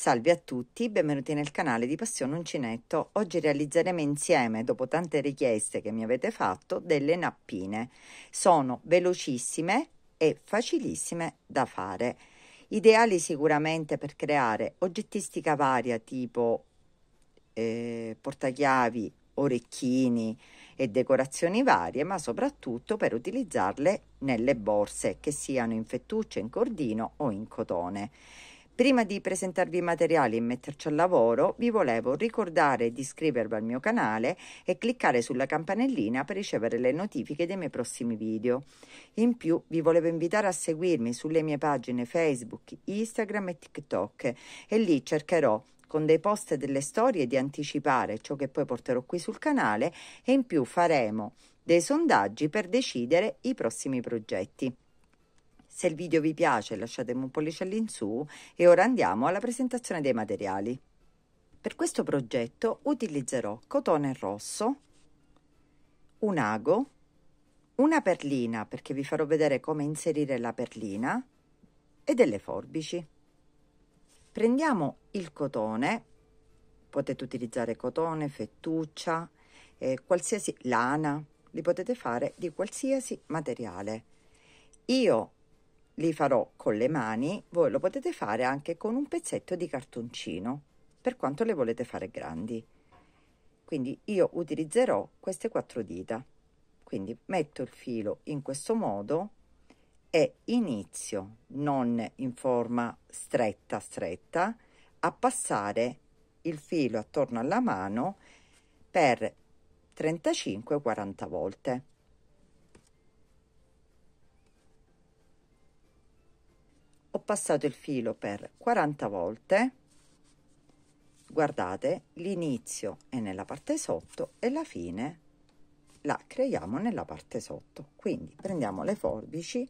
Salve a tutti, benvenuti nel canale di Passione Uncinetto. Oggi realizzeremo insieme, dopo tante richieste che mi avete fatto, delle nappine. Sono velocissime e facilissime da fare. Ideali sicuramente per creare oggettistica varia tipo eh, portachiavi, orecchini e decorazioni varie, ma soprattutto per utilizzarle nelle borse, che siano in fettuccia, in cordino o in cotone. Prima di presentarvi i materiali e metterci al lavoro, vi volevo ricordare di iscrivervi al mio canale e cliccare sulla campanellina per ricevere le notifiche dei miei prossimi video. In più, vi volevo invitare a seguirmi sulle mie pagine Facebook, Instagram e TikTok e lì cercherò con dei post e delle storie di anticipare ciò che poi porterò qui sul canale e in più faremo dei sondaggi per decidere i prossimi progetti. Se il video vi piace lasciatemi un pollice all'insù e ora andiamo alla presentazione dei materiali. Per questo progetto utilizzerò cotone rosso, un ago, una perlina perché vi farò vedere come inserire la perlina e delle forbici. Prendiamo il cotone, potete utilizzare cotone, fettuccia, eh, qualsiasi lana, li potete fare di qualsiasi materiale. Io li farò con le mani, voi lo potete fare anche con un pezzetto di cartoncino, per quanto le volete fare grandi. Quindi io utilizzerò queste quattro dita. Quindi metto il filo in questo modo e inizio, non in forma stretta stretta, a passare il filo attorno alla mano per 35-40 volte. passato il filo per 40 volte guardate l'inizio è nella parte sotto e la fine la creiamo nella parte sotto quindi prendiamo le forbici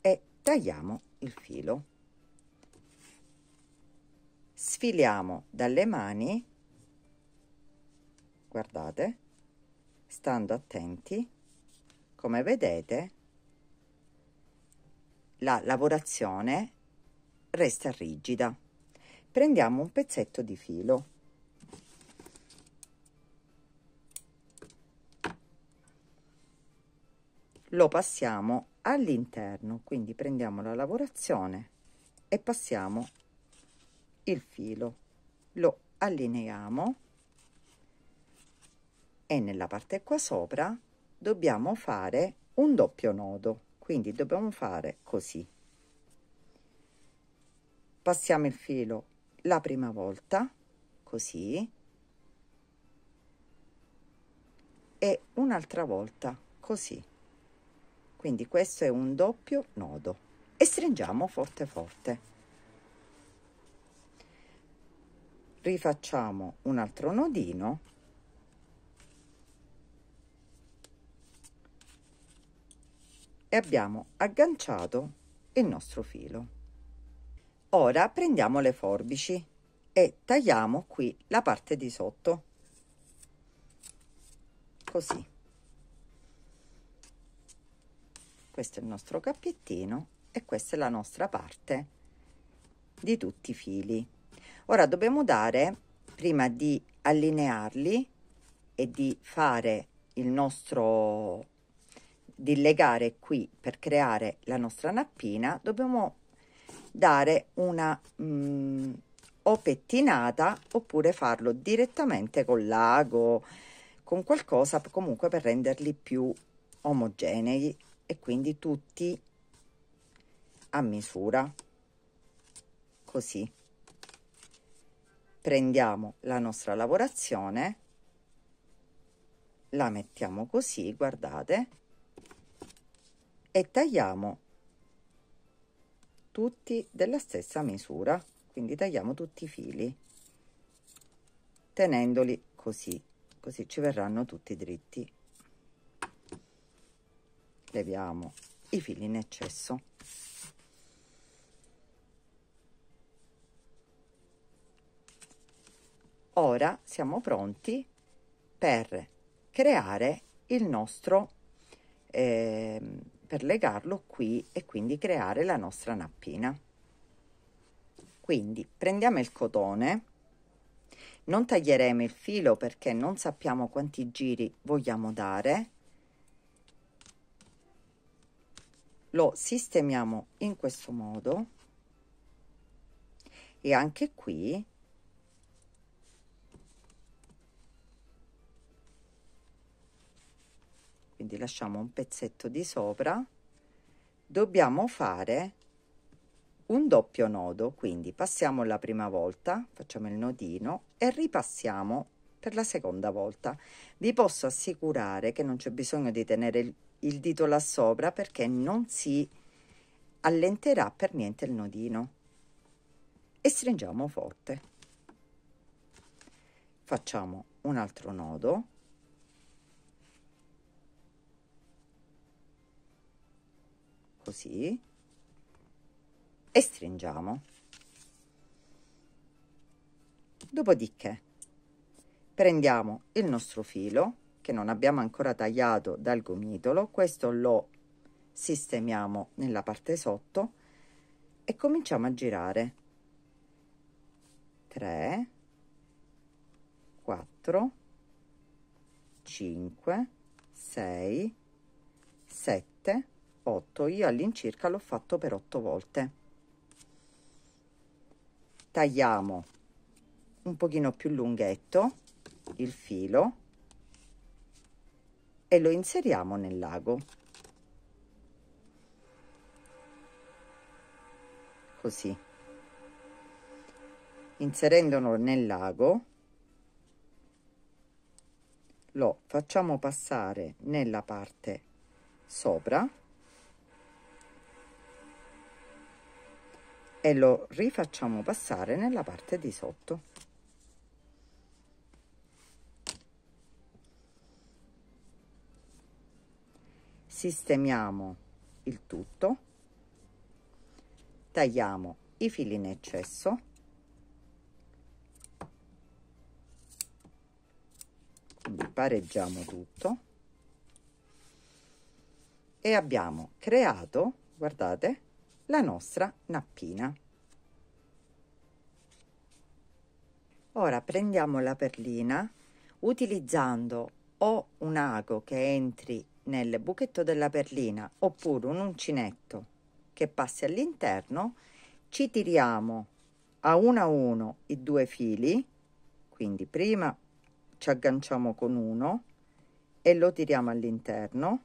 e tagliamo il filo sfiliamo dalle mani guardate stando attenti come vedete la lavorazione resta rigida. Prendiamo un pezzetto di filo. Lo passiamo all'interno, quindi prendiamo la lavorazione e passiamo il filo. Lo allineiamo e nella parte qua sopra dobbiamo fare un doppio nodo quindi dobbiamo fare così passiamo il filo la prima volta così e un'altra volta così quindi questo è un doppio nodo e stringiamo forte forte rifacciamo un altro nodino e abbiamo agganciato il nostro filo Ora prendiamo le forbici e tagliamo qui la parte di sotto. Così. Questo è il nostro cappiettino e questa è la nostra parte di tutti i fili. Ora dobbiamo dare, prima di allinearli e di fare il nostro di legare qui per creare la nostra nappina dobbiamo dare una mh, mm, o pettinata oppure farlo direttamente con l'ago, con qualcosa comunque per renderli più omogenei e quindi tutti a misura. Così. Prendiamo la nostra lavorazione, la mettiamo così, guardate, e tagliamo tutti della stessa misura quindi tagliamo tutti i fili tenendoli così così ci verranno tutti dritti leviamo i fili in eccesso ora siamo pronti per creare il nostro eh, per legarlo qui e quindi creare la nostra nappina. Quindi prendiamo il cotone, non taglieremo il filo perché non sappiamo quanti giri vogliamo dare, lo sistemiamo in questo modo e anche qui quindi lasciamo un pezzetto di sopra dobbiamo fare un doppio nodo quindi passiamo la prima volta facciamo il nodino e ripassiamo per la seconda volta vi posso assicurare che non c'è bisogno di tenere il, il dito là sopra perché non si allenterà per niente il nodino e stringiamo forte facciamo un altro nodo così e stringiamo dopodiché prendiamo il nostro filo che non abbiamo ancora tagliato dal gomitolo questo lo sistemiamo nella parte sotto e cominciamo a girare 3 4 5 6 7 8 io all'incirca l'ho fatto per 8 volte tagliamo un pochino più lunghetto il filo e lo inseriamo nel lago così inserendolo nel lago lo facciamo passare nella parte sopra e lo rifacciamo passare nella parte di sotto sistemiamo il tutto tagliamo i fili in eccesso pareggiamo tutto e abbiamo creato guardate la nostra nappina. Ora prendiamo la perlina utilizzando o un ago che entri nel buchetto della perlina oppure un uncinetto che passi all'interno, ci tiriamo a uno a uno i due fili, quindi prima ci agganciamo con uno e lo tiriamo all'interno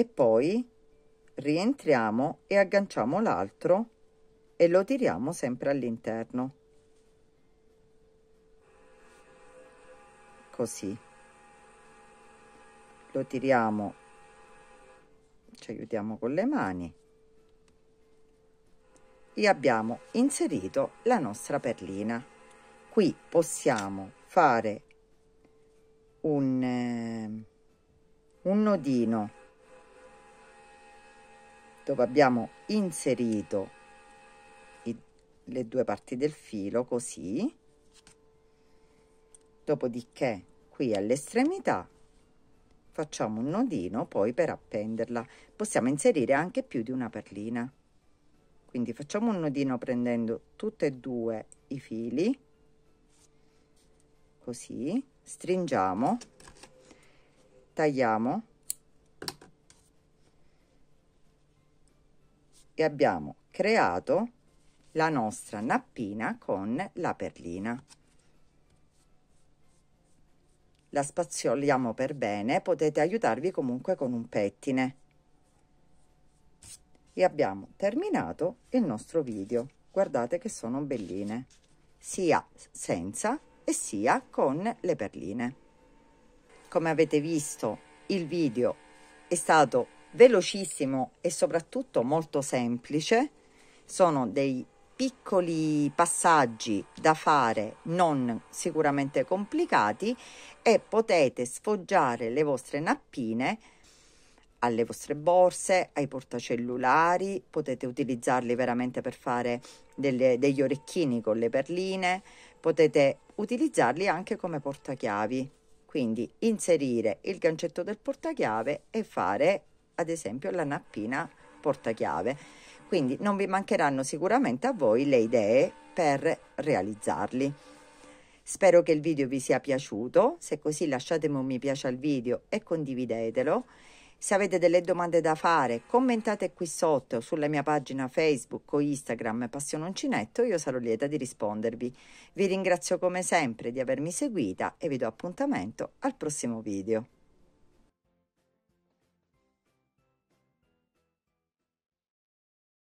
e poi rientriamo e agganciamo l'altro e lo tiriamo sempre all'interno così lo tiriamo ci aiutiamo con le mani e abbiamo inserito la nostra perlina qui possiamo fare un, eh, un nodino dove abbiamo inserito i, le due parti del filo così dopodiché qui all'estremità facciamo un nodino poi per appenderla possiamo inserire anche più di una perlina quindi facciamo un nodino prendendo tutte e due i fili così stringiamo tagliamo e abbiamo creato la nostra nappina con la perlina la spazioliamo per bene potete aiutarvi comunque con un pettine e abbiamo terminato il nostro video guardate che sono belline sia senza e sia con le perline come avete visto il video è stato velocissimo e soprattutto molto semplice sono dei piccoli passaggi da fare non sicuramente complicati e potete sfoggiare le vostre nappine alle vostre borse, ai portacellulari, potete utilizzarli veramente per fare delle, degli orecchini con le perline, potete utilizzarli anche come portachiavi. Quindi inserire il gancetto del portachiave e fare ad esempio la nappina portachiave. Quindi non vi mancheranno sicuramente a voi le idee per realizzarli. Spero che il video vi sia piaciuto, se così lasciatemi un mi piace al video e condividetelo. Se avete delle domande da fare, commentate qui sotto sulla mia pagina Facebook o Instagram Passiononcinetto, io sarò lieta di rispondervi. Vi ringrazio come sempre di avermi seguita e vi do appuntamento al prossimo video.